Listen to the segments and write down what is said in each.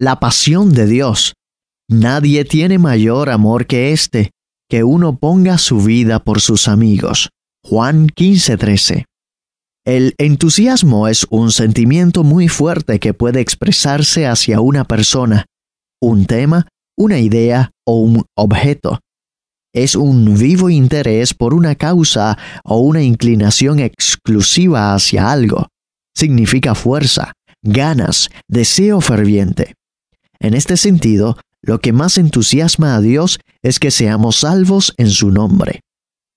la pasión de Dios. Nadie tiene mayor amor que este, que uno ponga su vida por sus amigos. Juan 15:13. El entusiasmo es un sentimiento muy fuerte que puede expresarse hacia una persona, un tema, una idea o un objeto. Es un vivo interés por una causa o una inclinación exclusiva hacia algo. Significa fuerza, ganas, deseo ferviente. En este sentido, lo que más entusiasma a Dios es que seamos salvos en su nombre.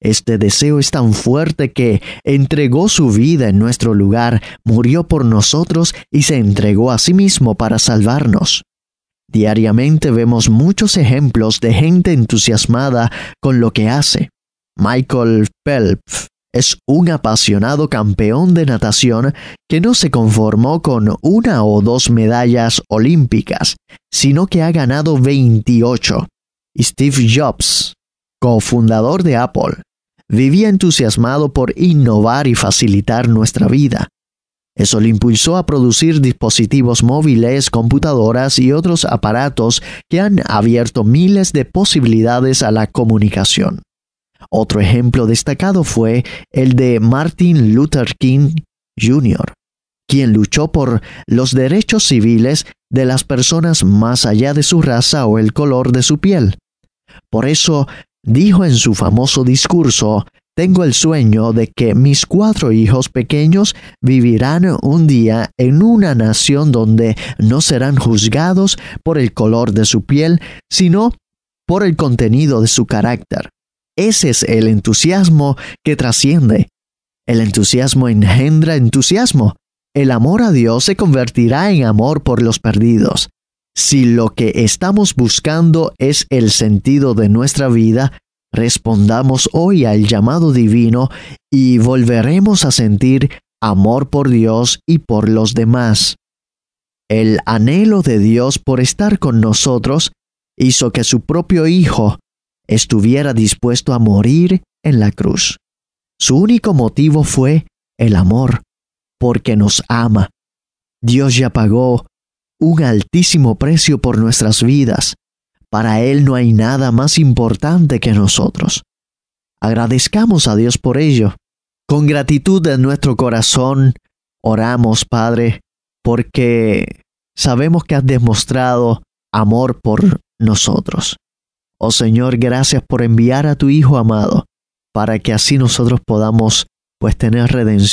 Este deseo es tan fuerte que entregó su vida en nuestro lugar, murió por nosotros y se entregó a sí mismo para salvarnos. Diariamente vemos muchos ejemplos de gente entusiasmada con lo que hace. Michael Phelps, es un apasionado campeón de natación que no se conformó con una o dos medallas olímpicas, sino que ha ganado 28. Steve Jobs, cofundador de Apple, vivía entusiasmado por innovar y facilitar nuestra vida. Eso le impulsó a producir dispositivos móviles, computadoras y otros aparatos que han abierto miles de posibilidades a la comunicación. Otro ejemplo destacado fue el de Martin Luther King Jr., quien luchó por los derechos civiles de las personas más allá de su raza o el color de su piel. Por eso dijo en su famoso discurso, tengo el sueño de que mis cuatro hijos pequeños vivirán un día en una nación donde no serán juzgados por el color de su piel, sino por el contenido de su carácter. Ese es el entusiasmo que trasciende. El entusiasmo engendra entusiasmo. El amor a Dios se convertirá en amor por los perdidos. Si lo que estamos buscando es el sentido de nuestra vida, respondamos hoy al llamado divino y volveremos a sentir amor por Dios y por los demás. El anhelo de Dios por estar con nosotros hizo que su propio Hijo estuviera dispuesto a morir en la cruz. Su único motivo fue el amor, porque nos ama. Dios ya pagó un altísimo precio por nuestras vidas. Para Él no hay nada más importante que nosotros. Agradezcamos a Dios por ello. Con gratitud en nuestro corazón, oramos, Padre, porque sabemos que has demostrado amor por nosotros. Oh Señor, gracias por enviar a tu Hijo amado, para que así nosotros podamos pues tener redención.